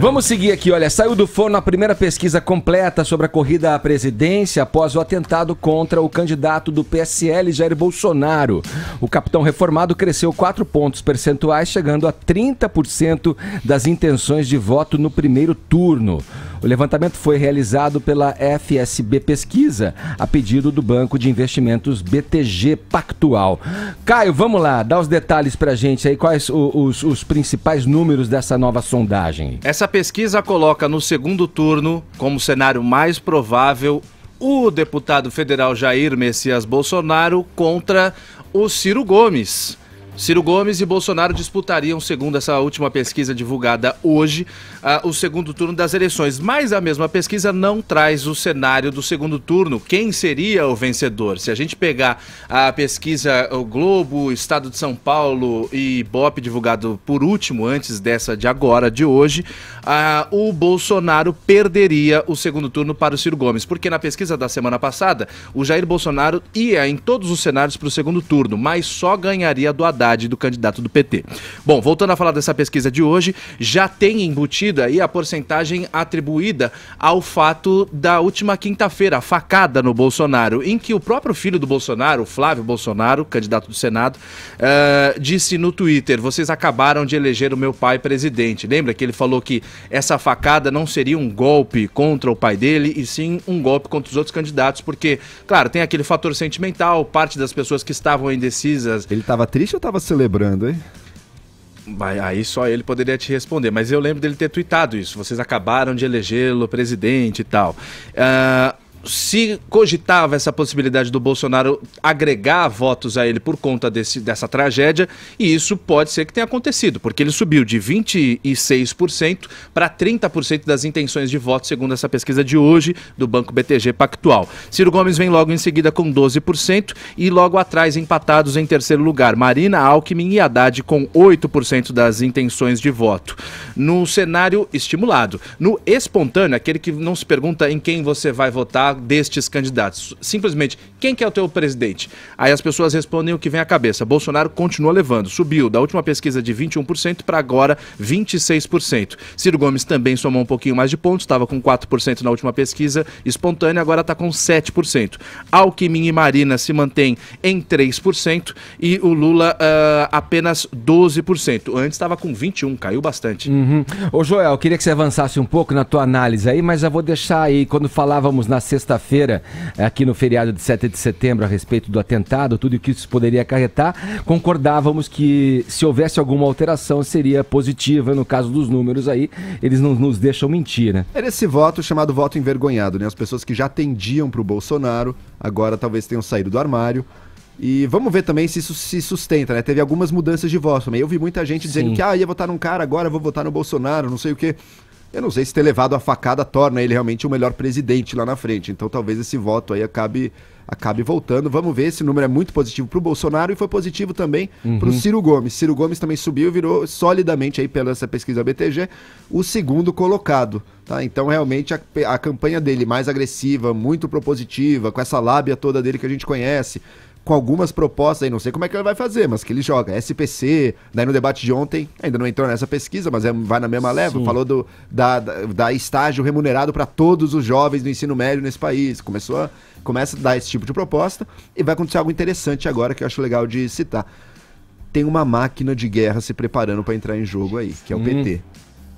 Vamos seguir aqui, olha. Saiu do forno a primeira pesquisa completa sobre a corrida à presidência após o atentado contra o candidato do PSL, Jair Bolsonaro. O capitão reformado cresceu 4 pontos percentuais, chegando a 30% das intenções de voto no primeiro turno. O levantamento foi realizado pela FSB Pesquisa, a pedido do Banco de Investimentos BTG Pactual. Caio, vamos lá, dá os detalhes a gente aí, quais os, os principais números dessa nova sondagem. Essa pesquisa coloca no segundo turno, como cenário mais provável, o deputado federal Jair Messias Bolsonaro contra o Ciro Gomes. Ciro Gomes e Bolsonaro disputariam, segundo essa última pesquisa divulgada hoje, uh, o segundo turno das eleições. Mas a mesma pesquisa não traz o cenário do segundo turno. Quem seria o vencedor? Se a gente pegar a pesquisa o Globo, Estado de São Paulo e Bop divulgado por último, antes dessa de agora, de hoje, uh, o Bolsonaro perderia o segundo turno para o Ciro Gomes. Porque na pesquisa da semana passada, o Jair Bolsonaro ia em todos os cenários para o segundo turno, mas só ganharia do Haddad do candidato do PT. Bom, voltando a falar dessa pesquisa de hoje, já tem embutida aí a porcentagem atribuída ao fato da última quinta-feira, a facada no Bolsonaro, em que o próprio filho do Bolsonaro, Flávio Bolsonaro, candidato do Senado, uh, disse no Twitter: Vocês acabaram de eleger o meu pai presidente. Lembra que ele falou que essa facada não seria um golpe contra o pai dele, e sim um golpe contra os outros candidatos, porque, claro, tem aquele fator sentimental, parte das pessoas que estavam indecisas. Ele estava triste ou estava estava celebrando, hein? Aí só ele poderia te responder, mas eu lembro dele ter tweetado isso. Vocês acabaram de elegê-lo presidente e tal. Ah, se cogitava essa possibilidade do Bolsonaro agregar votos a ele por conta desse, dessa tragédia, e isso pode ser que tenha acontecido, porque ele subiu de 26% para 30% das intenções de voto, segundo essa pesquisa de hoje do Banco BTG Pactual. Ciro Gomes vem logo em seguida com 12% e logo atrás, empatados em terceiro lugar, Marina Alckmin e Haddad com 8% das intenções de voto. No cenário estimulado, no espontâneo, aquele que não se pergunta em quem você vai votar, destes candidatos. Simplesmente, quem que é o teu presidente? Aí as pessoas respondem o que vem à cabeça. Bolsonaro continua levando, subiu da última pesquisa de 21% para agora 26%. Ciro Gomes também somou um pouquinho mais de pontos, estava com 4% na última pesquisa espontânea, agora está com 7%. Alckmin e Marina se mantêm em 3% e o Lula uh, apenas 12%. Antes estava com 21%, caiu bastante. Uhum. Ô Joel, queria que você avançasse um pouco na tua análise aí, mas eu vou deixar aí, quando falávamos na sexta sexta-feira, aqui no feriado de 7 de setembro, a respeito do atentado, tudo o que isso poderia acarretar, concordávamos que se houvesse alguma alteração seria positiva. No caso dos números aí, eles não nos deixam mentir, né? Era esse voto chamado voto envergonhado, né? As pessoas que já tendiam para o Bolsonaro, agora talvez tenham saído do armário. E vamos ver também se isso se sustenta, né? Teve algumas mudanças de voto também. Eu vi muita gente dizendo Sim. que, ah, ia votar num cara, agora vou votar no Bolsonaro, não sei o quê. Eu não sei se ter levado a facada torna ele realmente o melhor presidente lá na frente. Então talvez esse voto aí acabe, acabe voltando. Vamos ver, esse número é muito positivo para o Bolsonaro e foi positivo também uhum. para o Ciro Gomes. Ciro Gomes também subiu e virou solidamente aí pela essa pesquisa BTG o segundo colocado. Tá? Então realmente a, a campanha dele mais agressiva, muito propositiva, com essa lábia toda dele que a gente conhece, com algumas propostas aí, não sei como é que ele vai fazer, mas que ele joga. SPC, daí no debate de ontem, ainda não entrou nessa pesquisa, mas é, vai na mesma leva, Sim. falou do, da, da, da estágio remunerado para todos os jovens do ensino médio nesse país. Começou a, começa a dar esse tipo de proposta e vai acontecer algo interessante agora que eu acho legal de citar. Tem uma máquina de guerra se preparando para entrar em jogo aí, que é o hum. PT.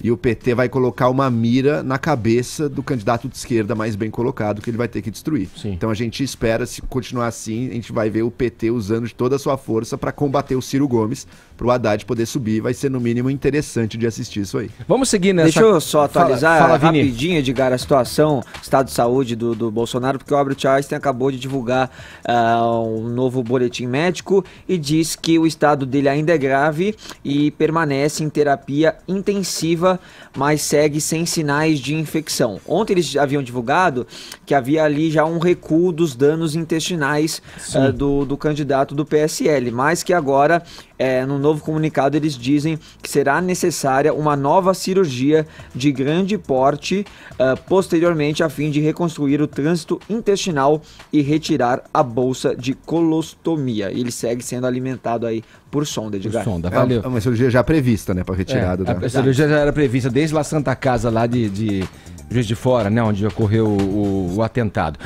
E o PT vai colocar uma mira na cabeça do candidato de esquerda mais bem colocado, que ele vai ter que destruir. Sim. Então a gente espera, se continuar assim, a gente vai ver o PT usando de toda a sua força para combater o Ciro Gomes, para o Haddad poder subir. Vai ser, no mínimo, interessante de assistir isso aí. Vamos seguir nessa. Deixa eu só atualizar fala, fala, rapidinho, Edgar, a situação, estado de saúde do, do Bolsonaro, porque o Albert Einstein acabou de divulgar uh, um novo boletim médico e diz que o estado dele ainda é grave e permanece em terapia intensiva mas segue sem sinais de infecção. Ontem eles haviam divulgado que havia ali já um recuo dos danos intestinais uh, do, do candidato do PSL, mas que agora, é, no novo comunicado, eles dizem que será necessária uma nova cirurgia de grande porte uh, posteriormente a fim de reconstruir o trânsito intestinal e retirar a bolsa de colostomia. Ele segue sendo alimentado aí por sonda, Edgar. Por sonda, é, valeu. É uma cirurgia já prevista, né, para retirada. É, da... A cirurgia já era prevista desde lá Santa Casa, lá de, de Juiz de Fora, né, onde ocorreu o, o atentado.